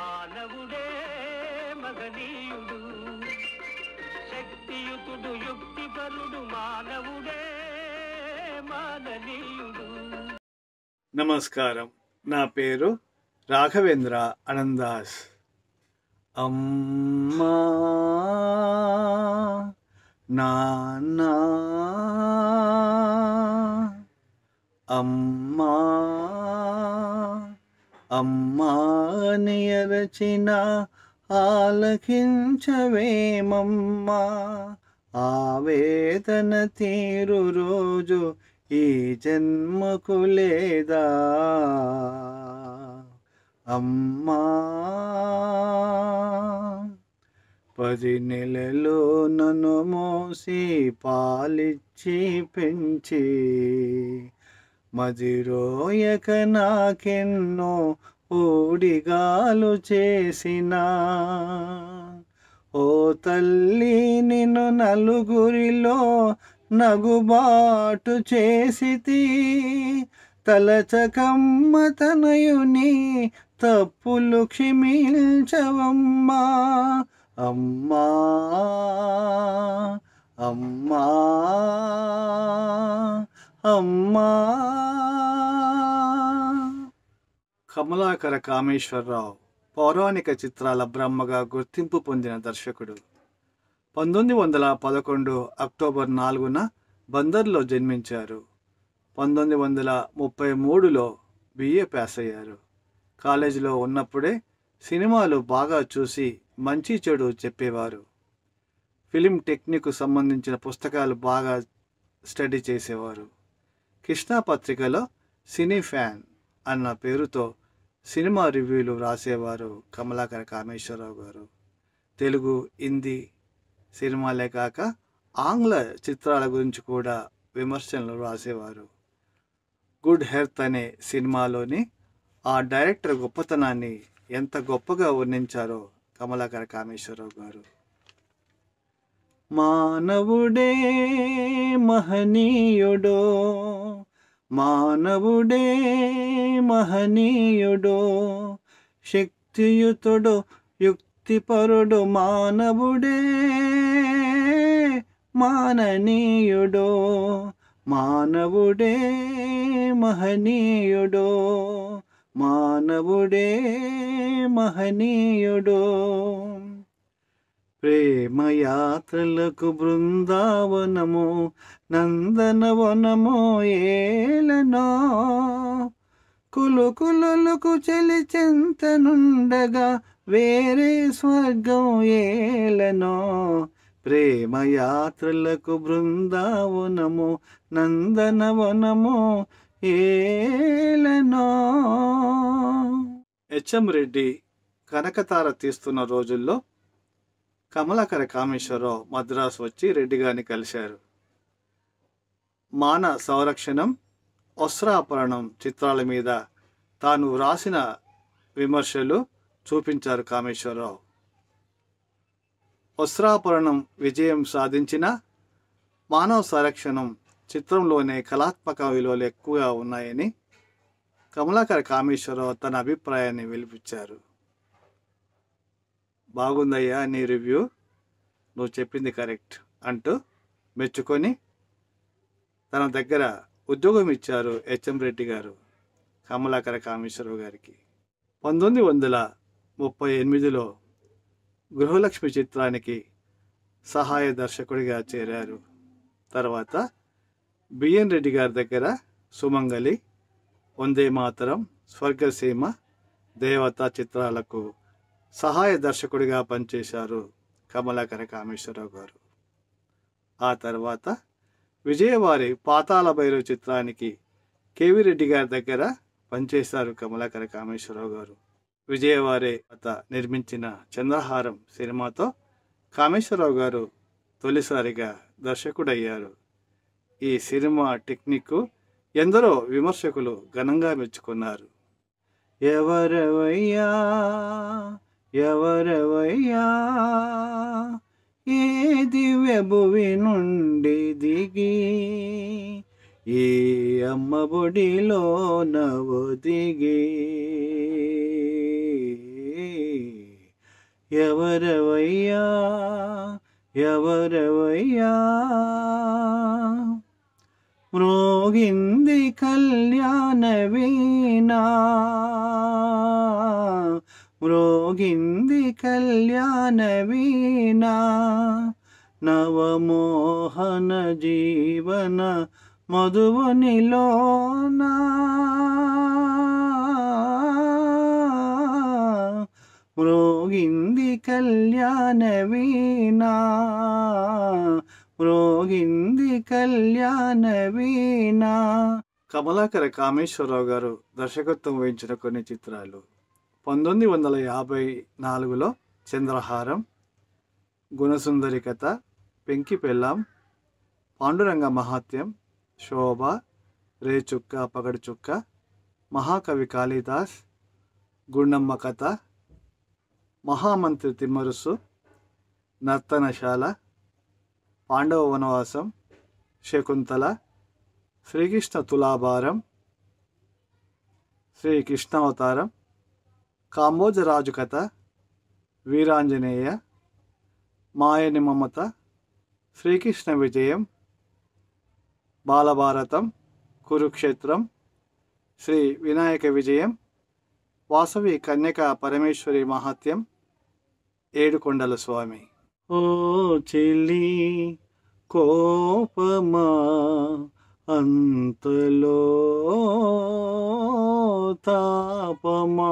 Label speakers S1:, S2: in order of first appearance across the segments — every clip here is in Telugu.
S1: మానవుడే శక్తియుతుడు యుక్తిపరుడు మానవుడే
S2: నమస్కారం నా పేరు రాఘవేంద్ర అనందాస్ అమ్మా
S1: నా అమ్మా అమ్మానియరచిన ఆలకించవేమమ్మా ఆవేదన తీరు రోజు ఈ జన్మకు లేదా అమ్మా పది నెలలు నన్ను మోసి పాలిచ్చి పెంచి మదిరోయక నాకెన్నో ఓడిగాలు చేసిన ఓ తల్లి నిన్ను నలుగురిలో నగుబాటు చేసితి తలచకమ్మ తనయుని తప్పులు క్షమించవమ్మా అమ్మా
S2: అమ్మా అమ్మా కమలాకర కామేశ్వరరావు పౌరాణిక చిత్రాల బ్రహ్మగా గుర్తింపు పొందిన దర్శకుడు పంతొమ్మిది వందల పదకొండు అక్టోబర్ నాలుగున బందర్లో జన్మించారు పంతొమ్మిది వందల ముప్పై మూడులో బిఏ పాస్ అయ్యారు కాలేజీలో ఉన్నప్పుడే సినిమాలు బాగా చూసి మంచి చెడు చెప్పేవారు ఫిలిం టెక్నిక్ సంబంధించిన పుస్తకాలు బాగా స్టడీ చేసేవారు కృష్ణా పత్రికలో సినీ ఫ్యాన్ అన్న పేరుతో సినిమా రివ్యూలు రాసేవారు కమలాకర కామేశ్వరరావు గారు తెలుగు హిందీ సినిమాలే కాక ఆంగ్ల చిత్రాల గురించి కూడా విమర్శనలు రాసేవారు గుడ్ హెల్త్ అనే సినిమాలోని ఆ డైరెక్టర్ గొప్పతనాన్ని ఎంత గొప్పగా వర్ణించారో కమలాకర కామేశ్వరరావు గారు
S1: మానవుడే మహనీయుడో మానవుడే మహనీయుడో శక్తియుతుడు యుక్తిపరుడు మానవుడే మాననీయుడో మానవుడే మహనీయుడో మానవుడే మహనీయుడో ప్రేమయాత్రలకు బృందావనము నందనవనము ఏలనో కులుకులకు చెలి చింతనుండగా వేరే స్వర్గం ఏలనో ప్రేమయాత్రలకు బృందావనము నందనవనము
S2: ఏలనో హెచ్ఎం రెడ్డి కనకతార తీస్తున్న రోజుల్లో కమలాకర కామేశ్వరరావు మద్రాసు వచ్చి రెడ్డి గారిని కలిశారు మాన సంరక్షణం వస్త్రాపరణం చిత్రాల మీద తాను వ్రాసిన విమర్శలు చూపించారు కామేశ్వరరావు వస్త్రాపరణం విజయం సాధించిన మానవ సంరక్షణం చిత్రంలోనే కళాత్మక విలువలు ఎక్కువగా ఉన్నాయని కమలాకర కామేశ్వరరావు తన అభిప్రాయాన్ని వెలిపించారు బాగుందయ్యా నీ రివ్యూ నువ్వు చెప్పింది కరెక్ట్ అంటూ మెచ్చుకొని తన దగ్గర ఉద్యోగం ఇచ్చారు హెచ్ఎం రెడ్డి గారు కమలాకర కామేశ్వరరావు గారికి పంతొమ్మిది వందల ముప్పై ఎనిమిదిలో గృహలక్ష్మి చిత్రానికి సహాయ దర్శకుడిగా చేరారు తర్వాత బిఎన్ రెడ్డి గారి దగ్గర సుమంగలి వందే మాతరం స్వర్గసీమ దేవత చిత్రాలకు సహాయ దర్శకుడిగా పనిచేశారు కమలాకర కామేశ్వరరావు గారు ఆ తర్వాత విజయవారి పాతాల భైరవ చిత్రానికి కేవీ రెడ్డి గారి దగ్గర పనిచేశారు కమలాకర కామేశ్వరరావు గారు విజయవారి అత నిర్మించిన చంద్రహారం సినిమాతో కామేశ్వరరావు గారు తొలిసారిగా దర్శకుడయ్యారు ఈ సినిమా టెక్నిక్ ఎందరో విమర్శకులు ఘనంగా మెచ్చుకున్నారు ఎవరవయ్యా
S1: ఎవరవయ్యా ఏ దివ్య నుండి దిగి ఏ అమ్మ బొడిలో నవ్వు దిగి ఎవరవయ్యా ఎవరవయ్యా మ్రోగింది కళ్యాణ వీణా రోగింది కళ్యాణ వీణా నవమోహన జీవన మధువునిలోనా మ్రోగింది కళ్యాణ వీణా రోగింది కళ్యాణ వీణా
S2: కమలాకర కామేశ్వరరావు గారు దర్శకత్వం వహించిన కొన్ని చిత్రాలు పంతొమ్మిది వందల యాభై నాలుగులో చంద్రహారం గుణసుందరి కథ పెంకి పెళ్ళాం పాండురంగ మహాత్యం శోభ రేచుక్క పగడుచుక్క మహాకవి కాళిదాస్ గుండమ్మ కథ మహామంత్రి తిమ్మరుసు నర్తనశాల పాండవ వనవాసం శకుంతల శ్రీకృష్ణ తులాభారం శ్రీకృష్ణావతారం రాజు కథ వీరాంజనేయ మాయని మమత శ్రీకృష్ణ విజయం బాలభారతం కురుక్షేత్రం శ్రీ వినాయక విజయం వాసవి కన్యక పరమేశ్వరి మహాత్యం ఏడుకొండల స్వామి
S1: ఓ చెల్లి కోపమా అంతలో అనుతాపమా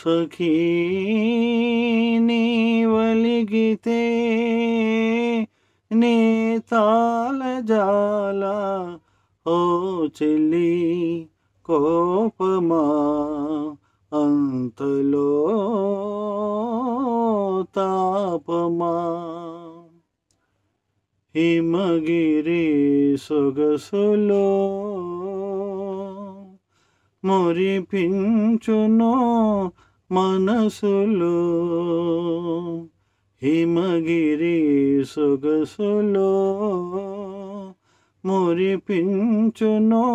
S1: సఖీ నీవలిగితే నీ తాళజాల ఓ చెల్లి కోపమా అంతలో తాపమా హిమగిరి సొగసులో మురిపించును మనసులు హిమగిరి సొగసులో మురిపించును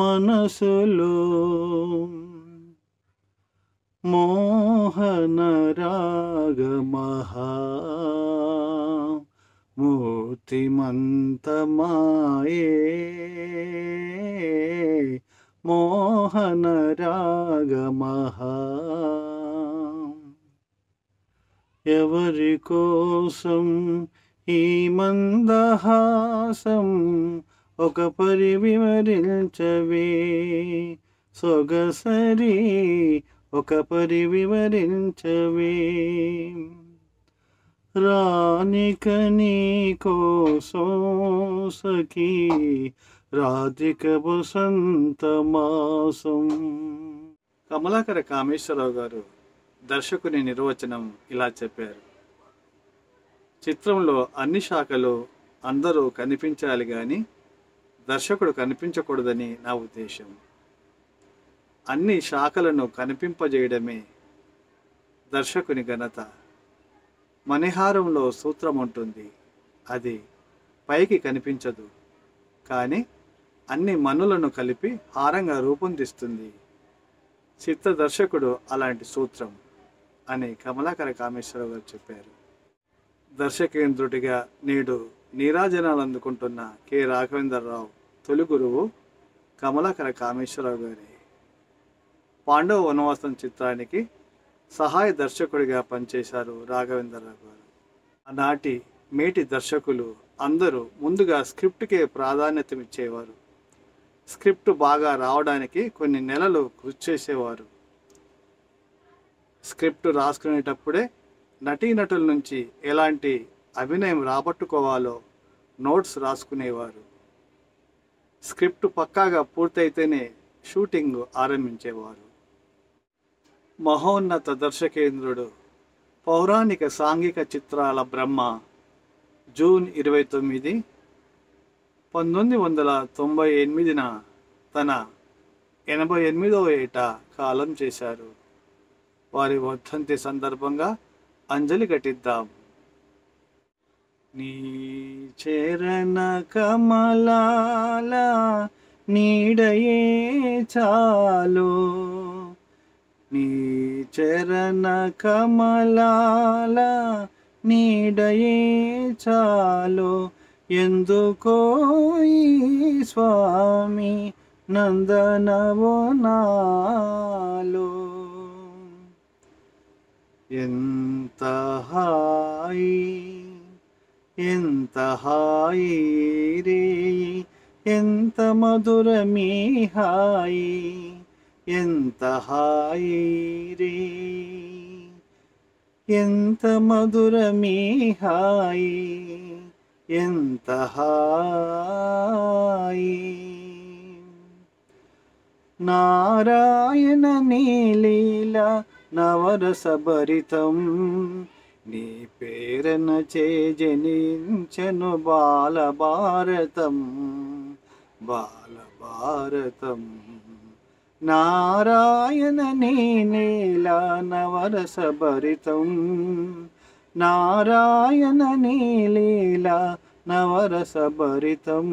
S1: మనసులు మోహన రాగమహా మూర్తిమంతమాయే మోహనరాగమహ ఎవరి కోసం ఈ మందహాసం ఒక పరి వివరించవే సొగసరి ఒక పరి వివరించవే రానిక నీ కోసం సఖీ రాధిక
S2: బసంత మాసం కమలాకర కామేశ్వరరావు గారు దర్శకుని నిర్వచనం ఇలా చెప్పారు చిత్రంలో అన్ని శాఖలు అందరూ కనిపించాలి కానీ దర్శకుడు కనిపించకూడదని నా ఉద్దేశం అన్ని శాఖలను కనిపింపజేయడమే దర్శకుని ఘనత మణిహారంలో సూత్రం ఉంటుంది అది పైకి కనిపించదు కానీ అన్ని మనులను కలిపి హారంగా రూపొందిస్తుంది దర్శకుడు అలాంటి సూత్రం అని కమలాకర కామేశ్వరరావు గారు చెప్పారు దర్శకేంద్రుడిగా నేడు నీరాజనాలు అందుకుంటున్న కె రాఘవేంద్రరావు తొలి గురువు కమలాకర కామేశ్వరరావు గారి పాండవ వనవాసం చిత్రానికి సహాయ దర్శకుడిగా పనిచేశారు రాఘవేంద్రరావు గారు ఆనాటి మేటి దర్శకులు అందరూ ముందుగా స్క్రిప్ట్కే ప్రాధాన్యతనిచ్చేవారు స్క్రిప్ట్ బాగా రావడానికి కొన్ని నెలలు కృషి చేసేవారు స్క్రిప్ట్ రాసుకునేటప్పుడే నటీనటుల నుంచి ఎలాంటి అభినయం రాబట్టుకోవాలో నోట్స్ రాసుకునేవారు స్క్రిప్ట్ పక్కాగా పూర్తయితేనే షూటింగ్ ఆరంభించేవారు మహోన్నత దర్శకేంద్రుడు పౌరాణిక సాంఘిక చిత్రాల బ్రహ్మ జూన్ ఇరవై తొమ్మిది పంతొమ్మిది వందల తొంభై ఎనిమిదిన తన ఎనభై ఎనిమిదవ ఏట కాలం చేశారు వారి వర్ధంతి సందర్భంగా అంజలి ఘటిద్దాం
S1: నీ చరణ కమలాల నీడయే చాలు నీ చరణ కమలాల నీడయే చాలు ఎందుకోయి స్వామి నందనవో నాలో ఎంత హాయి ఎంత హాయి రే ఎంత మధురమీ హాయి ఎంత హాయి రే ఎంత మధురమీ హాయి ఎంత హాయి నారాయణ నీలీల నవరస భరితం నీ పేరన చే జనించను బాల భారతం బాల
S2: భారతం
S1: నారాయణ నీలీల నవరస భరితం నారాయణ నీలీల నవరసభరితం